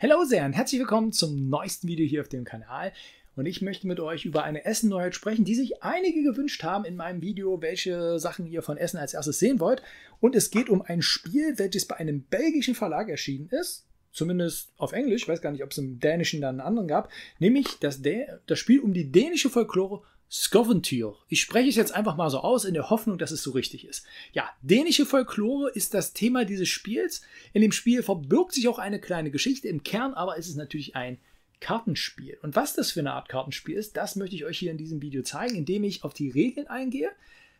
Hallo sehr und herzlich willkommen zum neuesten Video hier auf dem Kanal. Und ich möchte mit euch über eine Essen-Neuheit sprechen, die sich einige gewünscht haben in meinem Video, welche Sachen ihr von Essen als erstes sehen wollt. Und es geht um ein Spiel, welches bei einem belgischen Verlag erschienen ist. Zumindest auf Englisch, ich weiß gar nicht, ob es im Dänischen dann einen anderen gab. Nämlich das, das Spiel um die dänische Folklore Skoventyr. Ich spreche es jetzt einfach mal so aus, in der Hoffnung, dass es so richtig ist. Ja, dänische Folklore ist das Thema dieses Spiels. In dem Spiel verbirgt sich auch eine kleine Geschichte. Im Kern aber ist es natürlich ein Kartenspiel. Und was das für eine Art Kartenspiel ist, das möchte ich euch hier in diesem Video zeigen, indem ich auf die Regeln eingehe.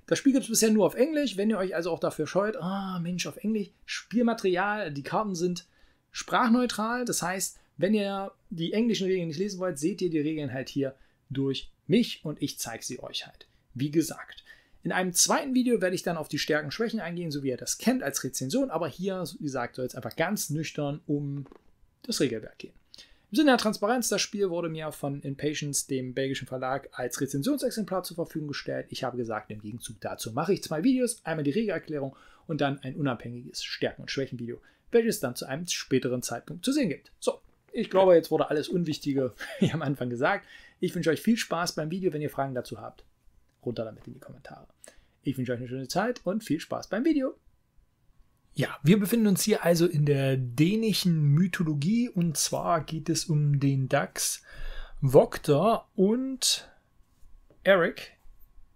Das Spiel gibt es bisher nur auf Englisch. Wenn ihr euch also auch dafür scheut, ah, Mensch, auf Englisch, Spielmaterial, die Karten sind sprachneutral. Das heißt, wenn ihr die englischen Regeln nicht lesen wollt, seht ihr die Regeln halt hier durch mich und ich zeige sie euch halt. Wie gesagt. In einem zweiten Video werde ich dann auf die Stärken und Schwächen eingehen, so wie ihr das kennt als Rezension, aber hier, wie gesagt, soll es einfach ganz nüchtern um das Regelwerk gehen. Im Sinne der Transparenz, das Spiel wurde mir von Impatience, dem belgischen Verlag, als Rezensionsexemplar zur Verfügung gestellt. Ich habe gesagt, im Gegenzug dazu mache ich zwei Videos, einmal die Regelerklärung und dann ein unabhängiges Stärken- und Schwächen-Video, welches dann zu einem späteren Zeitpunkt zu sehen gibt. So, ich glaube, jetzt wurde alles Unwichtige wie am Anfang gesagt. Ich wünsche euch viel Spaß beim Video. Wenn ihr Fragen dazu habt, runter damit in die Kommentare. Ich wünsche euch eine schöne Zeit und viel Spaß beim Video. Ja, wir befinden uns hier also in der dänischen Mythologie und zwar geht es um den Dachs Vokter und Eric.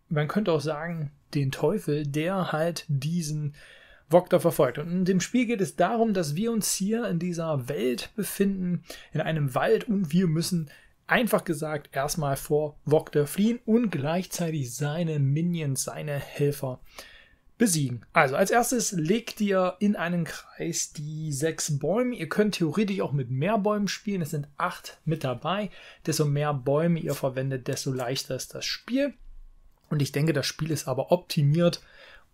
Man könnte auch sagen, den Teufel, der halt diesen Vokter verfolgt. Und in dem Spiel geht es darum, dass wir uns hier in dieser Welt befinden, in einem Wald und wir müssen einfach gesagt erstmal vor Vogter fliehen und gleichzeitig seine Minions, seine Helfer besiegen. Also als erstes legt ihr in einen Kreis die sechs Bäume. Ihr könnt theoretisch auch mit mehr Bäumen spielen. Es sind acht mit dabei. Desto mehr Bäume ihr verwendet, desto leichter ist das Spiel. Und ich denke, das Spiel ist aber optimiert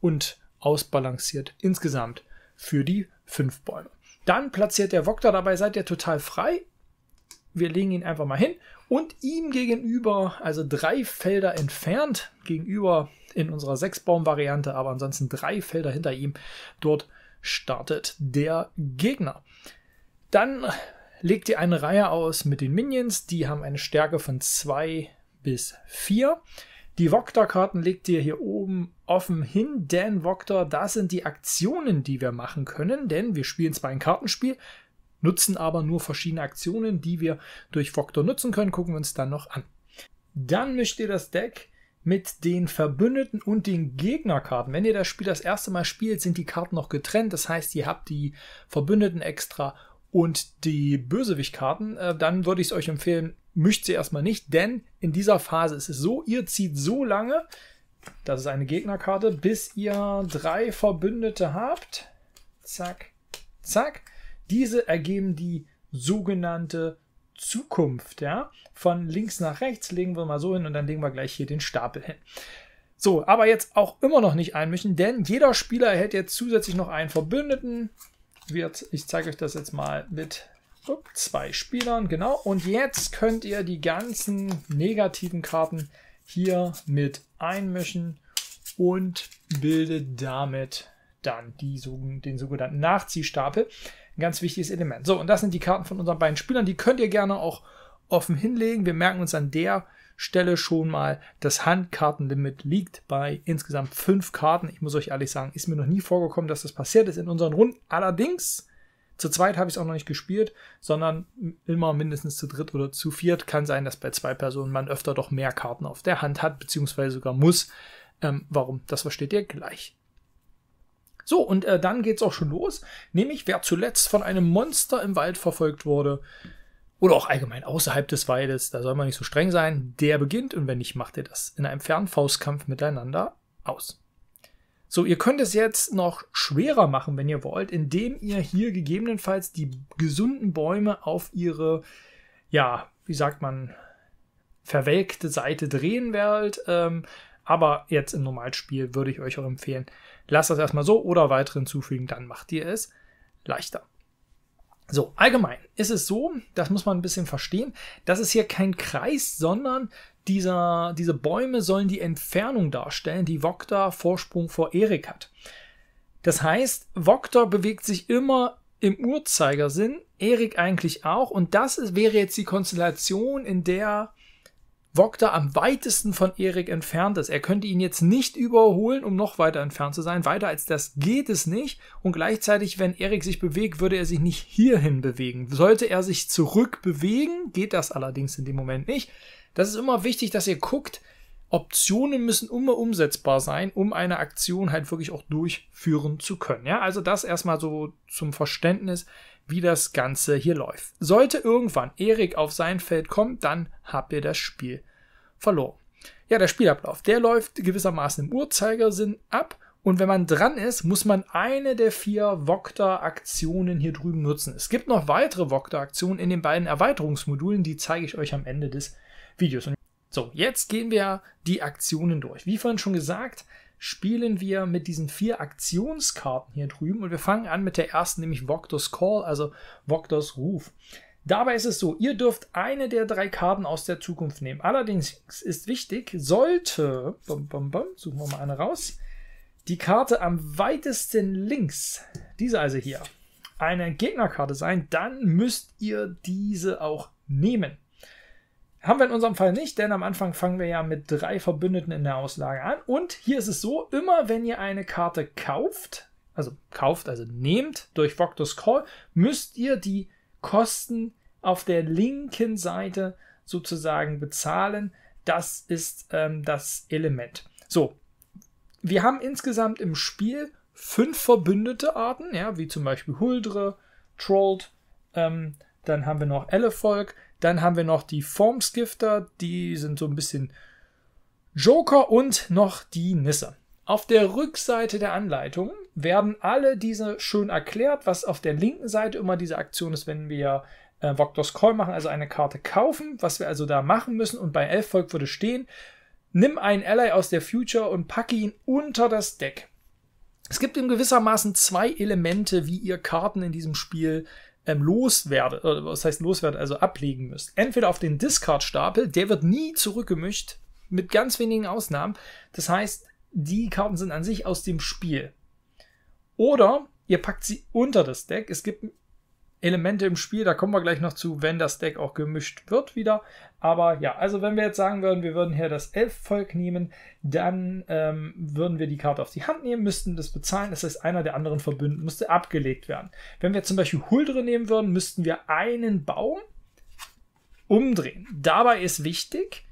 und ausbalanciert insgesamt für die fünf Bäume. Dann platziert der Vokter, dabei seid ihr total frei wir legen ihn einfach mal hin und ihm gegenüber, also drei Felder entfernt, gegenüber in unserer Sechsbaum-Variante, aber ansonsten drei Felder hinter ihm, dort startet der Gegner. Dann legt ihr eine Reihe aus mit den Minions, die haben eine Stärke von 2 bis 4. Die Vokter-Karten legt ihr hier oben offen hin, denn Vokter, das sind die Aktionen, die wir machen können, denn wir spielen zwar ein Kartenspiel, nutzen aber nur verschiedene Aktionen, die wir durch Voktor nutzen können. Gucken wir uns dann noch an. Dann mischt ihr das Deck mit den Verbündeten und den Gegnerkarten. Wenn ihr das Spiel das erste Mal spielt, sind die Karten noch getrennt. Das heißt, ihr habt die Verbündeten extra und die Bösewichtkarten. Äh, dann würde ich es euch empfehlen, mischt sie erstmal nicht, denn in dieser Phase ist es so, ihr zieht so lange, das ist eine Gegnerkarte, bis ihr drei Verbündete habt. Zack, zack. Diese ergeben die sogenannte Zukunft, ja. Von links nach rechts legen wir mal so hin und dann legen wir gleich hier den Stapel hin. So, aber jetzt auch immer noch nicht einmischen, denn jeder Spieler erhält jetzt zusätzlich noch einen Verbündeten. ich zeige euch das jetzt mal mit zwei Spielern, genau. Und jetzt könnt ihr die ganzen negativen Karten hier mit einmischen und bildet damit dann die, den sogenannten Nachziehstapel ein ganz wichtiges Element. So, und das sind die Karten von unseren beiden Spielern. Die könnt ihr gerne auch offen hinlegen. Wir merken uns an der Stelle schon mal, das Handkartenlimit liegt bei insgesamt fünf Karten. Ich muss euch ehrlich sagen, ist mir noch nie vorgekommen, dass das passiert ist in unseren Runden. Allerdings, zu zweit habe ich es auch noch nicht gespielt, sondern immer mindestens zu dritt oder zu viert. Kann sein, dass bei zwei Personen man öfter doch mehr Karten auf der Hand hat, beziehungsweise sogar muss. Ähm, warum? Das versteht ihr gleich. So, und äh, dann geht's auch schon los. Nämlich, wer zuletzt von einem Monster im Wald verfolgt wurde, oder auch allgemein außerhalb des Waldes, da soll man nicht so streng sein, der beginnt und wenn nicht, macht ihr das in einem Fernfaustkampf miteinander aus. So, ihr könnt es jetzt noch schwerer machen, wenn ihr wollt, indem ihr hier gegebenenfalls die gesunden Bäume auf ihre, ja, wie sagt man, verwelkte Seite drehen werdet. Ähm, aber jetzt im Normalspiel würde ich euch auch empfehlen, lasst das erstmal so oder weitere hinzufügen, dann macht ihr es leichter. So, allgemein ist es so, das muss man ein bisschen verstehen, dass es hier kein Kreis, sondern dieser, diese Bäume sollen die Entfernung darstellen, die Vokta Vorsprung vor Erik hat. Das heißt, Vokta bewegt sich immer im Uhrzeigersinn, Erik eigentlich auch, und das ist, wäre jetzt die Konstellation, in der Wogter am weitesten von Erik entfernt ist. Er könnte ihn jetzt nicht überholen, um noch weiter entfernt zu sein. Weiter als das geht es nicht. Und gleichzeitig, wenn Erik sich bewegt, würde er sich nicht hierhin bewegen. Sollte er sich zurück bewegen, geht das allerdings in dem Moment nicht. Das ist immer wichtig, dass ihr guckt, Optionen müssen immer umsetzbar sein, um eine Aktion halt wirklich auch durchführen zu können. Ja, also das erstmal so zum Verständnis, wie das Ganze hier läuft. Sollte irgendwann Erik auf sein Feld kommen, dann habt ihr das Spiel verloren. Ja, der Spielablauf, der läuft gewissermaßen im Uhrzeigersinn ab. Und wenn man dran ist, muss man eine der vier Vokta-Aktionen hier drüben nutzen. Es gibt noch weitere Vokta-Aktionen in den beiden Erweiterungsmodulen, die zeige ich euch am Ende des Videos. Und so, jetzt gehen wir die Aktionen durch. Wie vorhin schon gesagt, spielen wir mit diesen vier Aktionskarten hier drüben und wir fangen an mit der ersten, nämlich Vogtos Call, also Vogtos Ruf. Dabei ist es so, ihr dürft eine der drei Karten aus der Zukunft nehmen. Allerdings ist wichtig, sollte, bum, bum, bum, suchen wir mal eine raus, die Karte am weitesten links, diese also hier, eine Gegnerkarte sein, dann müsst ihr diese auch nehmen. Haben wir in unserem Fall nicht, denn am Anfang fangen wir ja mit drei Verbündeten in der Auslage an. Und hier ist es so, immer wenn ihr eine Karte kauft, also kauft, also nehmt durch Voctor's Call, müsst ihr die Kosten auf der linken Seite sozusagen bezahlen. Das ist ähm, das Element. So, wir haben insgesamt im Spiel fünf verbündete Arten, ja, wie zum Beispiel Huldre, Trolled, ähm, dann haben wir noch Elefolk. Dann haben wir noch die Formskifter, die sind so ein bisschen Joker und noch die Nisse. Auf der Rückseite der Anleitung werden alle diese schön erklärt, was auf der linken Seite immer diese Aktion ist, wenn wir äh, Call machen, also eine Karte kaufen, was wir also da machen müssen. Und bei Elfvolk würde stehen, nimm einen Ally aus der Future und packe ihn unter das Deck. Es gibt in gewissermaßen zwei Elemente, wie ihr Karten in diesem Spiel äh, ähm, loswerde, oder äh, was heißt loswerde, also ablegen müsst. Entweder auf den Discard-Stapel, der wird nie zurückgemischt, mit ganz wenigen Ausnahmen. Das heißt, die Karten sind an sich aus dem Spiel. Oder ihr packt sie unter das Deck. Es gibt Elemente im Spiel. Da kommen wir gleich noch zu, wenn das Deck auch gemischt wird wieder. Aber ja, also wenn wir jetzt sagen würden, wir würden hier das Elfvolk nehmen, dann ähm, würden wir die Karte auf die Hand nehmen, müssten das bezahlen. Das heißt, einer der anderen Verbünden müsste abgelegt werden. Wenn wir zum Beispiel Huldre nehmen würden, müssten wir einen Baum umdrehen. Dabei ist wichtig,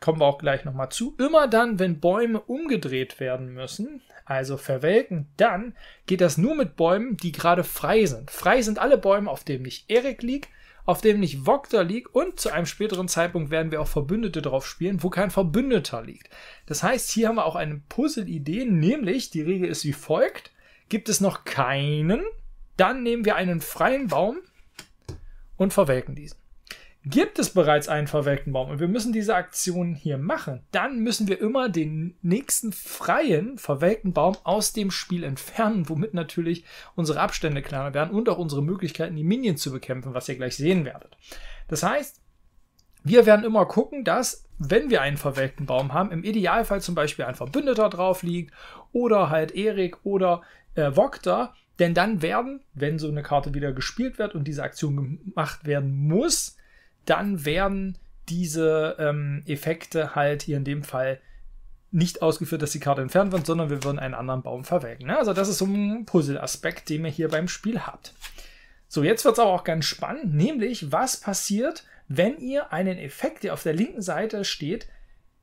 kommen wir auch gleich nochmal zu, immer dann, wenn Bäume umgedreht werden müssen, also verwelken, dann geht das nur mit Bäumen, die gerade frei sind. Frei sind alle Bäume, auf denen nicht Erik liegt, auf dem nicht Vokta liegt und zu einem späteren Zeitpunkt werden wir auch Verbündete drauf spielen, wo kein Verbündeter liegt. Das heißt, hier haben wir auch eine Puzzle-Idee, nämlich die Regel ist wie folgt. Gibt es noch keinen, dann nehmen wir einen freien Baum und verwelken diesen. Gibt es bereits einen verwelkten Baum und wir müssen diese Aktion hier machen, dann müssen wir immer den nächsten freien verwelkten Baum aus dem Spiel entfernen, womit natürlich unsere Abstände kleiner werden und auch unsere Möglichkeiten, die Minions zu bekämpfen, was ihr gleich sehen werdet. Das heißt, wir werden immer gucken, dass, wenn wir einen verwelkten Baum haben, im Idealfall zum Beispiel ein Verbündeter drauf liegt oder halt Erik oder äh, Vokta, denn dann werden, wenn so eine Karte wieder gespielt wird und diese Aktion gemacht werden muss, dann werden diese ähm, Effekte halt hier in dem Fall nicht ausgeführt, dass die Karte entfernt wird, sondern wir würden einen anderen Baum verwelken. Ne? Also das ist so ein Puzzle-Aspekt, den ihr hier beim Spiel habt. So, jetzt wird es aber auch ganz spannend, nämlich was passiert, wenn ihr einen Effekt, der auf der linken Seite steht,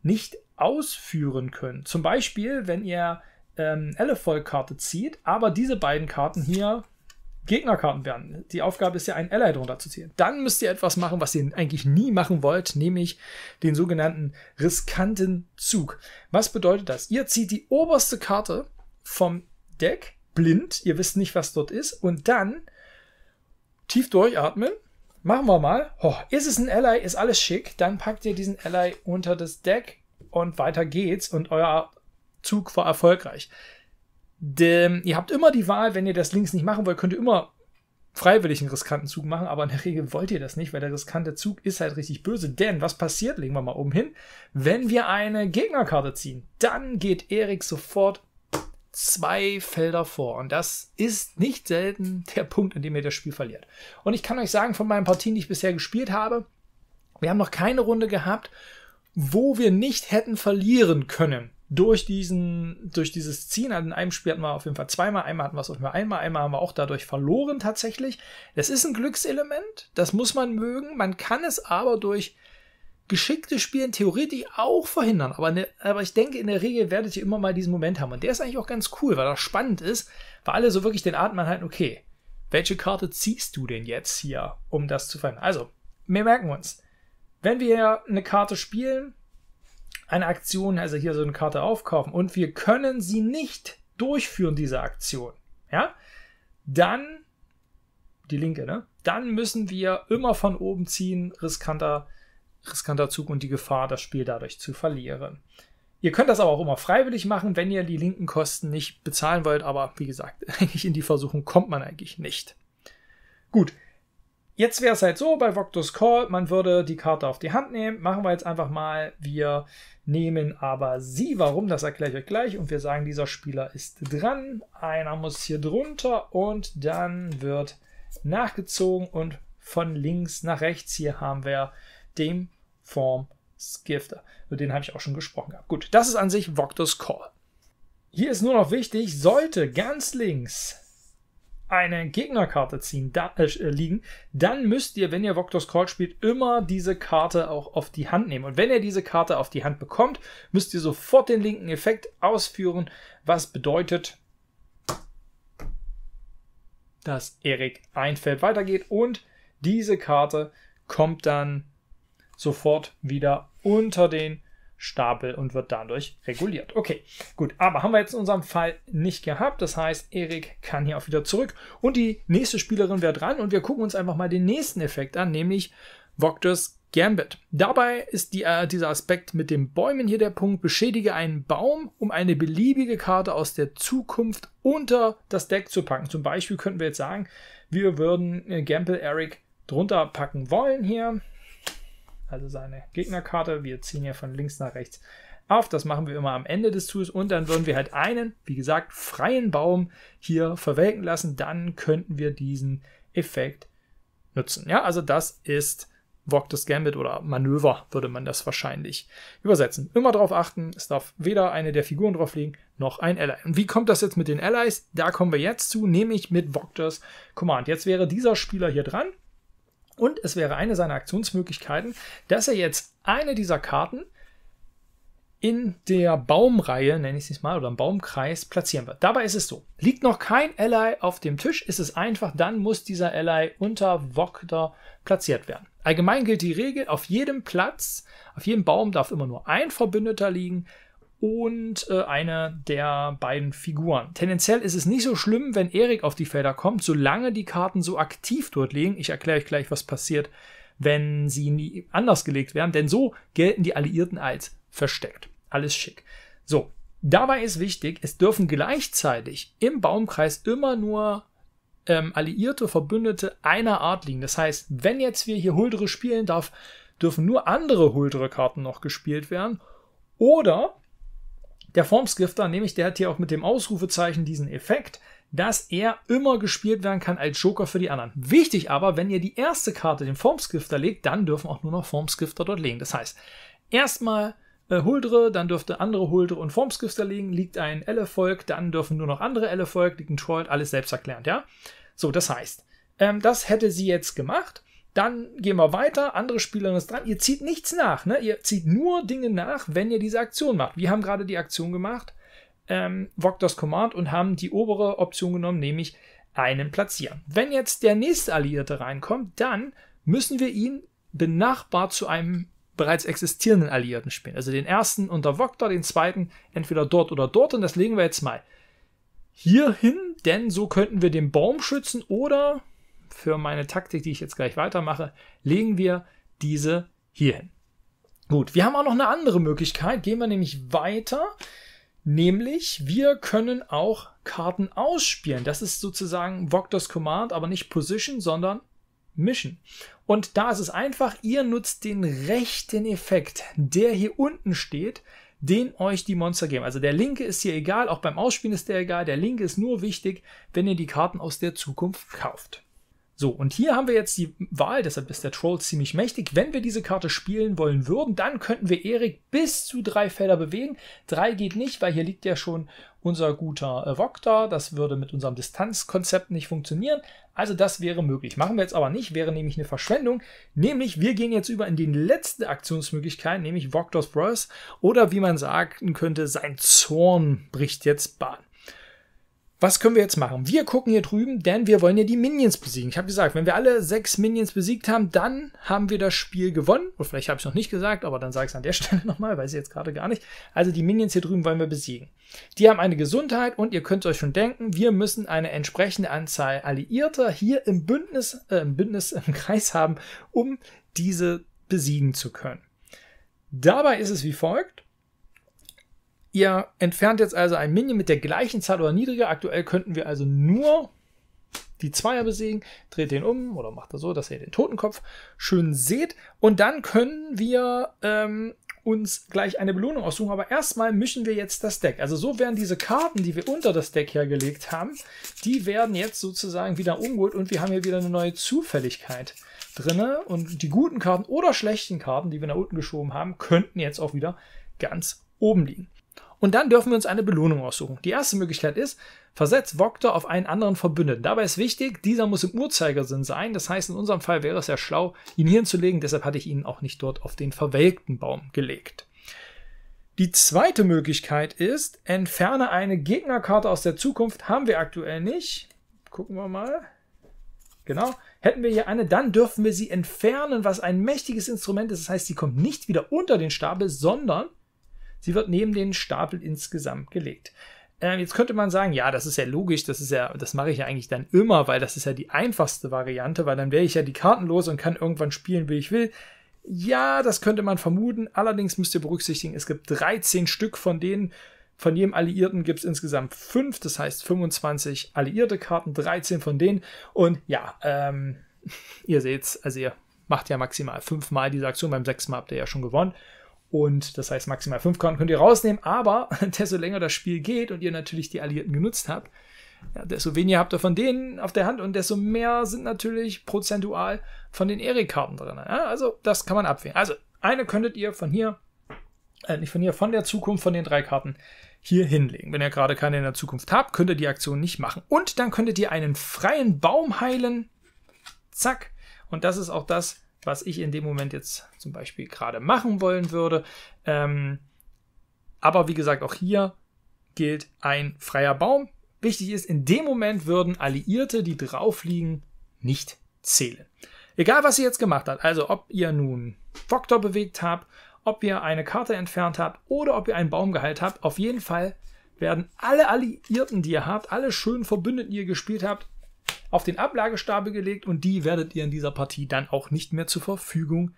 nicht ausführen könnt. Zum Beispiel, wenn ihr ähm, Elefoil-Karte zieht, aber diese beiden Karten hier Gegnerkarten werden. Die Aufgabe ist ja, einen Ally drunter zu ziehen. Dann müsst ihr etwas machen, was ihr eigentlich nie machen wollt, nämlich den sogenannten riskanten Zug. Was bedeutet das? Ihr zieht die oberste Karte vom Deck blind, ihr wisst nicht, was dort ist, und dann tief durchatmen. Machen wir mal. Oh, ist es ein Ally? Ist alles schick? Dann packt ihr diesen Ally unter das Deck und weiter geht's und euer Zug war erfolgreich. Denn ihr habt immer die Wahl, wenn ihr das links nicht machen wollt, könnt ihr immer freiwillig einen riskanten Zug machen, aber in der Regel wollt ihr das nicht, weil der riskante Zug ist halt richtig böse. Denn was passiert, legen wir mal oben hin, wenn wir eine Gegnerkarte ziehen, dann geht Erik sofort zwei Felder vor. Und das ist nicht selten der Punkt, an dem ihr das Spiel verliert. Und ich kann euch sagen, von meinen Partien, die ich bisher gespielt habe, wir haben noch keine Runde gehabt, wo wir nicht hätten verlieren können durch diesen, durch dieses Ziehen an einem Spiel hatten wir auf jeden Fall zweimal, einmal hatten wir es auf jeden Fall einmal, einmal haben wir auch dadurch verloren tatsächlich. Das ist ein Glückselement, das muss man mögen. Man kann es aber durch geschickte Spielen theoretisch auch verhindern. Aber, ne, aber ich denke, in der Regel werdet ihr immer mal diesen Moment haben. Und der ist eigentlich auch ganz cool, weil das spannend ist, weil alle so wirklich den Atem anhalten, okay, welche Karte ziehst du denn jetzt hier, um das zu verhindern? Also, wir merken uns, wenn wir eine Karte spielen, eine Aktion, also hier so eine Karte aufkaufen und wir können sie nicht durchführen, diese Aktion, ja, dann die linke, ne? Dann müssen wir immer von oben ziehen, riskanter, riskanter Zug und die Gefahr, das Spiel dadurch zu verlieren. Ihr könnt das aber auch immer freiwillig machen, wenn ihr die linken Kosten nicht bezahlen wollt, aber wie gesagt, eigentlich in die Versuchung kommt man eigentlich nicht. Gut, Jetzt wäre es halt so bei Voctus Call, man würde die Karte auf die Hand nehmen. Machen wir jetzt einfach mal. Wir nehmen aber sie. Warum, das erkläre ich euch gleich. Und wir sagen, dieser Spieler ist dran. Einer muss hier drunter und dann wird nachgezogen. Und von links nach rechts hier haben wir den Form Skifter. Über den habe ich auch schon gesprochen Gut, das ist an sich Voctus Call. Hier ist nur noch wichtig, sollte ganz links eine Gegnerkarte ziehen, da, äh, äh, liegen, dann müsst ihr, wenn ihr Voctors Call spielt, immer diese Karte auch auf die Hand nehmen. Und wenn ihr diese Karte auf die Hand bekommt, müsst ihr sofort den linken Effekt ausführen, was bedeutet, dass Erik ein Feld weitergeht und diese Karte kommt dann sofort wieder unter den Stapel und wird dadurch reguliert. Okay, gut, aber haben wir jetzt in unserem Fall nicht gehabt. Das heißt, Erik kann hier auch wieder zurück und die nächste Spielerin wäre dran und wir gucken uns einfach mal den nächsten Effekt an, nämlich Voctors Gambit. Dabei ist die, äh, dieser Aspekt mit den Bäumen hier der Punkt. Beschädige einen Baum, um eine beliebige Karte aus der Zukunft unter das Deck zu packen. Zum Beispiel könnten wir jetzt sagen, wir würden äh, Gamble Eric drunter packen wollen hier also seine Gegnerkarte. Wir ziehen ja von links nach rechts auf. Das machen wir immer am Ende des Tours und dann würden wir halt einen, wie gesagt, freien Baum hier verwelken lassen. Dann könnten wir diesen Effekt nutzen. Ja, also das ist Vogtes Gambit oder Manöver würde man das wahrscheinlich übersetzen. Immer darauf achten, es darf weder eine der Figuren drauf liegen, noch ein Ally. Und wie kommt das jetzt mit den Allies? Da kommen wir jetzt zu, nämlich mit Voctors Command. Jetzt wäre dieser Spieler hier dran und es wäre eine seiner Aktionsmöglichkeiten, dass er jetzt eine dieser Karten in der Baumreihe, nenne ich es mal, oder im Baumkreis platzieren wird. Dabei ist es so, liegt noch kein Ally auf dem Tisch, ist es einfach, dann muss dieser Ally unter Vogter platziert werden. Allgemein gilt die Regel, auf jedem Platz, auf jedem Baum darf immer nur ein Verbündeter liegen, und äh, eine der beiden Figuren. Tendenziell ist es nicht so schlimm, wenn Erik auf die Felder kommt, solange die Karten so aktiv dort liegen. Ich erkläre euch gleich, was passiert, wenn sie nie anders gelegt werden, denn so gelten die Alliierten als versteckt. Alles schick. So, dabei ist wichtig, es dürfen gleichzeitig im Baumkreis immer nur ähm, Alliierte, Verbündete einer Art liegen. Das heißt, wenn jetzt wir hier Huldre spielen darf, dürfen nur andere Huldre-Karten noch gespielt werden. Oder der Formskrifter, nämlich der hat hier auch mit dem Ausrufezeichen diesen Effekt, dass er immer gespielt werden kann als Joker für die anderen. Wichtig aber, wenn ihr die erste Karte den Formskrifter legt, dann dürfen auch nur noch Formskrifter dort legen. Das heißt, erstmal äh, Huldre, dann dürfte andere Huldre und Formskrifter legen, liegt ein Elle-Volk, dann dürfen nur noch andere Elle-Volk, liegt ein Troll, alles selbst erklärend, ja? So, das heißt, ähm, das hätte sie jetzt gemacht dann gehen wir weiter, andere Spielerin ist dran. Ihr zieht nichts nach, ne? Ihr zieht nur Dinge nach, wenn ihr diese Aktion macht. Wir haben gerade die Aktion gemacht, ähm, Command und haben die obere Option genommen, nämlich einen platzieren. Wenn jetzt der nächste Alliierte reinkommt, dann müssen wir ihn benachbart zu einem bereits existierenden Alliierten spielen. Also den ersten unter Voktor, den zweiten entweder dort oder dort und das legen wir jetzt mal hier hin, denn so könnten wir den Baum schützen oder für meine Taktik, die ich jetzt gleich weitermache, legen wir diese hier hin. Gut, wir haben auch noch eine andere Möglichkeit. Gehen wir nämlich weiter. Nämlich, wir können auch Karten ausspielen. Das ist sozusagen Voctors Command, aber nicht Position, sondern Mission. Und da ist es einfach, ihr nutzt den rechten Effekt, der hier unten steht, den euch die Monster geben. Also der linke ist hier egal, auch beim Ausspielen ist der egal. Der linke ist nur wichtig, wenn ihr die Karten aus der Zukunft kauft. So, und hier haben wir jetzt die Wahl, deshalb ist der Troll ziemlich mächtig. Wenn wir diese Karte spielen wollen würden, dann könnten wir Erik bis zu drei Felder bewegen. Drei geht nicht, weil hier liegt ja schon unser guter äh, Das würde mit unserem Distanzkonzept nicht funktionieren. Also das wäre möglich. Machen wir jetzt aber nicht, wäre nämlich eine Verschwendung. Nämlich, wir gehen jetzt über in die letzte Aktionsmöglichkeit, nämlich Vogtors Bros. Oder wie man sagen könnte, sein Zorn bricht jetzt Bahn was können wir jetzt machen? Wir gucken hier drüben, denn wir wollen ja die Minions besiegen. Ich habe gesagt, wenn wir alle sechs Minions besiegt haben, dann haben wir das Spiel gewonnen. Und vielleicht habe ich es noch nicht gesagt, aber dann sage ich es an der Stelle nochmal, weiß ich jetzt gerade gar nicht. Also die Minions hier drüben wollen wir besiegen. Die haben eine Gesundheit und ihr könnt euch schon denken, wir müssen eine entsprechende Anzahl Alliierter hier im Bündnis, äh, im Bündnis im Kreis haben, um diese besiegen zu können. Dabei ist es wie folgt. Ihr entfernt jetzt also ein Minion mit der gleichen Zahl oder niedriger. Aktuell könnten wir also nur die Zweier besiegen. Dreht den um oder macht er so, dass ihr den Totenkopf schön seht. Und dann können wir ähm, uns gleich eine Belohnung aussuchen. Aber erstmal mischen wir jetzt das Deck. Also so werden diese Karten, die wir unter das Deck hergelegt haben, die werden jetzt sozusagen wieder umgeholt und wir haben hier wieder eine neue Zufälligkeit drin. Und die guten Karten oder schlechten Karten, die wir nach unten geschoben haben, könnten jetzt auch wieder ganz oben liegen. Und dann dürfen wir uns eine Belohnung aussuchen. Die erste Möglichkeit ist, versetzt Voktor auf einen anderen Verbündeten. Dabei ist wichtig, dieser muss im Uhrzeigersinn sein. Das heißt, in unserem Fall wäre es ja schlau, ihn hier hinzulegen. Deshalb hatte ich ihn auch nicht dort auf den verwelkten Baum gelegt. Die zweite Möglichkeit ist, entferne eine Gegnerkarte aus der Zukunft. Haben wir aktuell nicht. Gucken wir mal. Genau. Hätten wir hier eine, dann dürfen wir sie entfernen, was ein mächtiges Instrument ist. Das heißt, sie kommt nicht wieder unter den Stapel, sondern Sie wird neben den Stapel insgesamt gelegt. Äh, jetzt könnte man sagen, ja, das ist ja logisch, das ist ja, das mache ich ja eigentlich dann immer, weil das ist ja die einfachste Variante, weil dann wäre ich ja die Karten los und kann irgendwann spielen, wie ich will. Ja, das könnte man vermuten. Allerdings müsst ihr berücksichtigen, es gibt 13 Stück von denen. Von jedem Alliierten gibt es insgesamt 5, das heißt 25 alliierte Karten, 13 von denen. Und ja, ähm, ihr seht's, also ihr macht ja maximal 5 Mal diese Aktion, beim 6 Mal habt ihr ja schon gewonnen. Und das heißt, maximal fünf Karten könnt ihr rausnehmen, aber desto länger das Spiel geht und ihr natürlich die Alliierten genutzt habt, ja, desto weniger habt ihr von denen auf der Hand und desto mehr sind natürlich prozentual von den Erik-Karten drin. Ja, also das kann man abwählen. Also eine könntet ihr von hier, äh, nicht von hier, von der Zukunft von den drei Karten hier hinlegen. Wenn ihr gerade keine in der Zukunft habt, könnt ihr die Aktion nicht machen. Und dann könntet ihr einen freien Baum heilen. Zack. Und das ist auch das, was ich in dem Moment jetzt zum Beispiel gerade machen wollen würde. Ähm, aber wie gesagt, auch hier gilt ein freier Baum. Wichtig ist, in dem Moment würden Alliierte, die drauf liegen, nicht zählen. Egal, was ihr jetzt gemacht habt, also ob ihr nun Voktor bewegt habt, ob ihr eine Karte entfernt habt oder ob ihr einen Baum geheilt habt, auf jeden Fall werden alle Alliierten, die ihr habt, alle schönen Verbündeten, die ihr gespielt habt, auf den Ablagestapel gelegt und die werdet ihr in dieser Partie dann auch nicht mehr zur Verfügung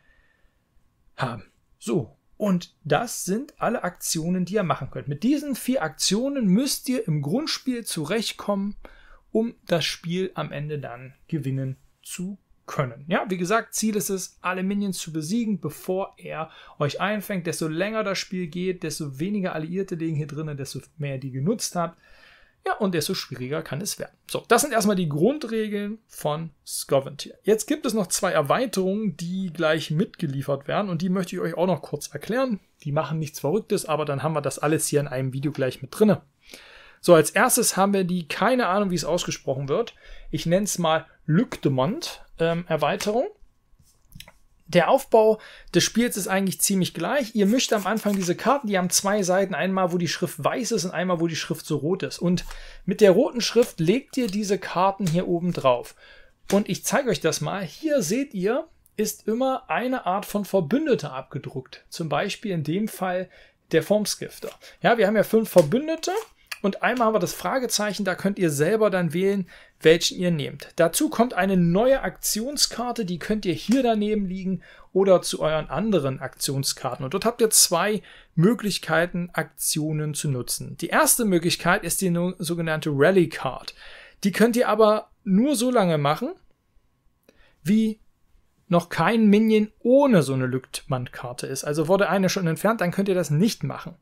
haben. So, und das sind alle Aktionen, die ihr machen könnt. Mit diesen vier Aktionen müsst ihr im Grundspiel zurechtkommen, um das Spiel am Ende dann gewinnen zu können. Ja, wie gesagt, Ziel ist es, alle Minions zu besiegen, bevor er euch einfängt. Desto länger das Spiel geht, desto weniger Alliierte liegen hier drinnen, desto mehr die genutzt habt. Ja, und desto schwieriger kann es werden. So, das sind erstmal die Grundregeln von Scoventier. Jetzt gibt es noch zwei Erweiterungen, die gleich mitgeliefert werden und die möchte ich euch auch noch kurz erklären. Die machen nichts Verrücktes, aber dann haben wir das alles hier in einem Video gleich mit drinne. So, als erstes haben wir die, keine Ahnung, wie es ausgesprochen wird. Ich nenne es mal Lückdemont ähm, Erweiterung der Aufbau des Spiels ist eigentlich ziemlich gleich. Ihr mischt am Anfang diese Karten, die haben zwei Seiten, einmal wo die Schrift weiß ist und einmal wo die Schrift so rot ist. Und mit der roten Schrift legt ihr diese Karten hier oben drauf. Und ich zeige euch das mal. Hier seht ihr, ist immer eine Art von Verbündeter abgedruckt. Zum Beispiel in dem Fall der Formsgifter. Ja, wir haben ja fünf Verbündete. Und einmal haben wir das Fragezeichen, da könnt ihr selber dann wählen, welchen ihr nehmt. Dazu kommt eine neue Aktionskarte, die könnt ihr hier daneben liegen oder zu euren anderen Aktionskarten. Und dort habt ihr zwei Möglichkeiten, Aktionen zu nutzen. Die erste Möglichkeit ist die sogenannte Rally Card. Die könnt ihr aber nur so lange machen, wie noch kein Minion ohne so eine Lügtmann-Karte ist. Also wurde eine schon entfernt, dann könnt ihr das nicht machen.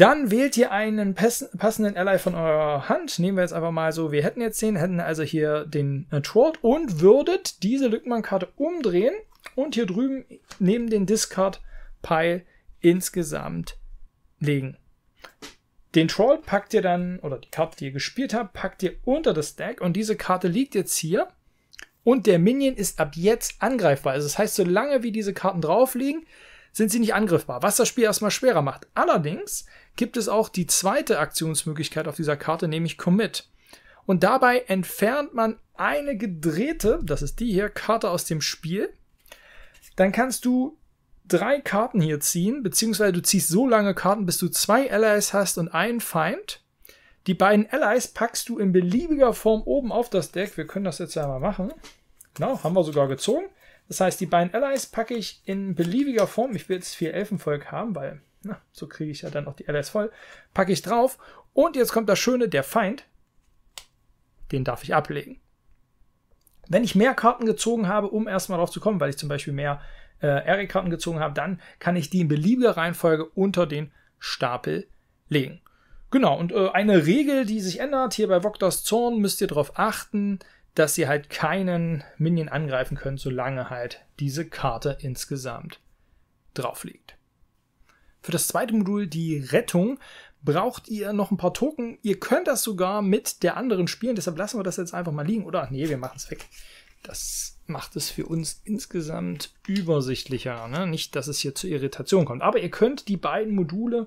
Dann wählt ihr einen passenden Ally von eurer Hand. Nehmen wir jetzt einfach mal so, wir hätten jetzt den, hätten also hier den äh, Troll und würdet diese Lückmann-Karte umdrehen und hier drüben neben den Discard-Pile insgesamt legen. Den Troll packt ihr dann, oder die Karte, die ihr gespielt habt, packt ihr unter das Deck und diese Karte liegt jetzt hier. Und der Minion ist ab jetzt angreifbar. Also das heißt, solange wie diese Karten drauf liegen, sind sie nicht angriffbar, was das Spiel erstmal schwerer macht. Allerdings gibt es auch die zweite Aktionsmöglichkeit auf dieser Karte, nämlich Commit. Und dabei entfernt man eine gedrehte, das ist die hier, Karte aus dem Spiel. Dann kannst du drei Karten hier ziehen, beziehungsweise du ziehst so lange Karten, bis du zwei Allies hast und einen Feind. Die beiden Allies packst du in beliebiger Form oben auf das Deck. Wir können das jetzt ja mal machen. Genau, haben wir sogar gezogen. Das heißt, die beiden Allies packe ich in beliebiger Form. Ich will jetzt vier Elfenvolk haben, weil na, so kriege ich ja dann auch die Allies voll. Packe ich drauf. Und jetzt kommt das Schöne, der Feind, den darf ich ablegen. Wenn ich mehr Karten gezogen habe, um erstmal drauf zu kommen, weil ich zum Beispiel mehr äh, Eric-Karten gezogen habe, dann kann ich die in beliebiger Reihenfolge unter den Stapel legen. Genau, und äh, eine Regel, die sich ändert, hier bei Vogtors Zorn müsst ihr darauf achten, dass sie halt keinen Minion angreifen können, solange halt diese Karte insgesamt drauf liegt. Für das zweite Modul, die Rettung, braucht ihr noch ein paar Token. Ihr könnt das sogar mit der anderen spielen, deshalb lassen wir das jetzt einfach mal liegen. Oder? Nee, wir machen es weg. Das macht es für uns insgesamt übersichtlicher. Ne? Nicht, dass es hier zu Irritation kommt. Aber ihr könnt die beiden Module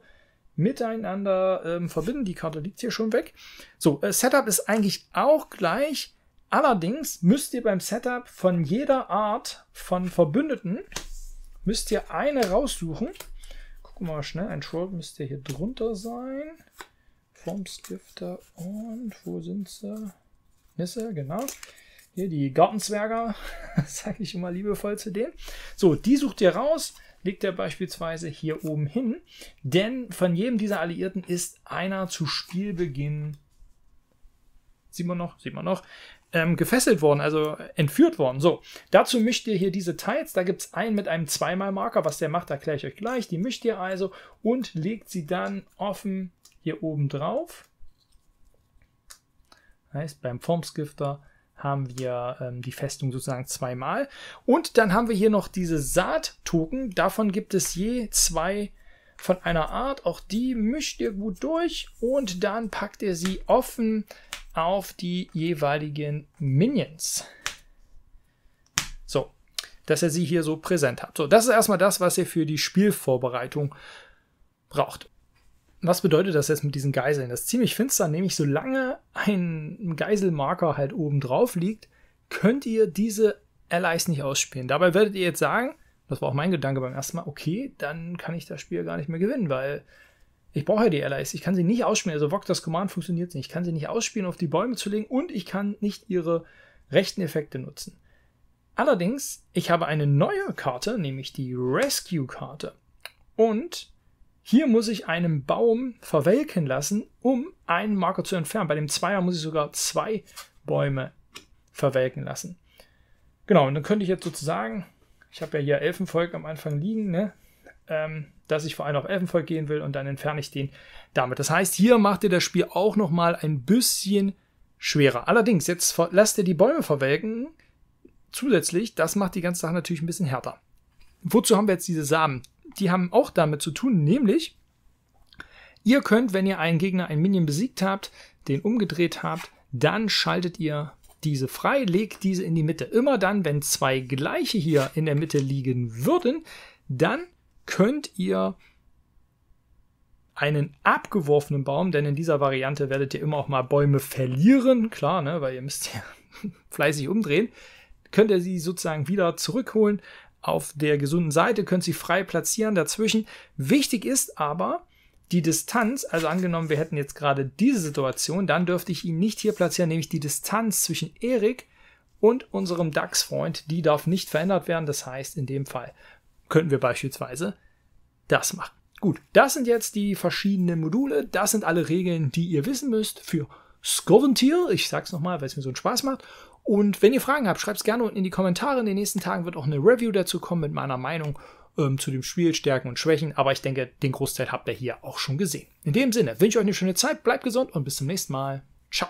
miteinander ähm, verbinden. Die Karte liegt hier schon weg. So, äh, Setup ist eigentlich auch gleich. Allerdings müsst ihr beim Setup von jeder Art von Verbündeten müsst ihr eine raussuchen. Gucken wir mal schnell, ein Troll müsste hier drunter sein. Formstifter und wo sind sie? Nisse, genau. Hier die Gartenzwerger, sage ich immer liebevoll zu denen. So, die sucht ihr raus, legt ihr beispielsweise hier oben hin, denn von jedem dieser Alliierten ist einer zu Spielbeginn, sieht man noch, sieht man noch, ähm, gefesselt worden, also entführt worden. So, dazu mischt ihr hier diese Teils. Da gibt es einen mit einem zweimal Marker. Was der macht, erkläre ich euch gleich. Die mischt ihr also und legt sie dann offen hier oben drauf. Heißt, beim Formskifter haben wir ähm, die Festung sozusagen zweimal. Und dann haben wir hier noch diese Saat-Token. Davon gibt es je zwei von einer Art. Auch die mischt ihr gut durch und dann packt ihr sie offen auf die jeweiligen Minions. So, dass ihr sie hier so präsent habt. So, das ist erstmal das, was ihr für die Spielvorbereitung braucht. Was bedeutet das jetzt mit diesen Geiseln? Das ist ziemlich finster, nämlich solange ein Geiselmarker halt oben drauf liegt, könnt ihr diese Allies nicht ausspielen. Dabei werdet ihr jetzt sagen, das war auch mein Gedanke beim ersten Mal, okay, dann kann ich das Spiel gar nicht mehr gewinnen, weil ich brauche ja die Allies. Ich kann sie nicht ausspielen. Also Vok, Command funktioniert nicht. Ich kann sie nicht ausspielen, auf die Bäume zu legen und ich kann nicht ihre rechten Effekte nutzen. Allerdings, ich habe eine neue Karte, nämlich die Rescue-Karte. Und hier muss ich einen Baum verwelken lassen, um einen Marker zu entfernen. Bei dem Zweier muss ich sogar zwei Bäume verwelken lassen. Genau, und dann könnte ich jetzt sozusagen, ich habe ja hier Elfenvolk am Anfang liegen, ne? ähm, dass ich vor allem auf Elfenvolk gehen will und dann entferne ich den damit. Das heißt, hier macht ihr das Spiel auch nochmal ein bisschen schwerer. Allerdings, jetzt lasst ihr die Bäume verwelken. Zusätzlich, das macht die ganze Sache natürlich ein bisschen härter. Wozu haben wir jetzt diese Samen? Die haben auch damit zu tun, nämlich ihr könnt, wenn ihr einen Gegner, einen Minion besiegt habt, den umgedreht habt, dann schaltet ihr diese frei, legt diese in die Mitte. Immer dann, wenn zwei gleiche hier in der Mitte liegen würden, dann könnt ihr einen abgeworfenen Baum, denn in dieser Variante werdet ihr immer auch mal Bäume verlieren, klar, ne, weil ihr müsst ja fleißig umdrehen, könnt ihr sie sozusagen wieder zurückholen auf der gesunden Seite, könnt sie frei platzieren dazwischen. Wichtig ist aber die Distanz, also angenommen, wir hätten jetzt gerade diese Situation, dann dürfte ich ihn nicht hier platzieren, nämlich die Distanz zwischen Erik und unserem DAX-Freund, die darf nicht verändert werden, das heißt in dem Fall könnten wir beispielsweise das machen. Gut, das sind jetzt die verschiedenen Module. Das sind alle Regeln, die ihr wissen müsst für Scoventier. Ich sag's nochmal, weil es mir so einen Spaß macht. Und wenn ihr Fragen habt, schreibt es gerne unten in die Kommentare. In den nächsten Tagen wird auch eine Review dazu kommen mit meiner Meinung ähm, zu dem Spiel, Stärken und Schwächen. Aber ich denke, den Großteil habt ihr hier auch schon gesehen. In dem Sinne, wünsche ich euch eine schöne Zeit, bleibt gesund und bis zum nächsten Mal. Ciao.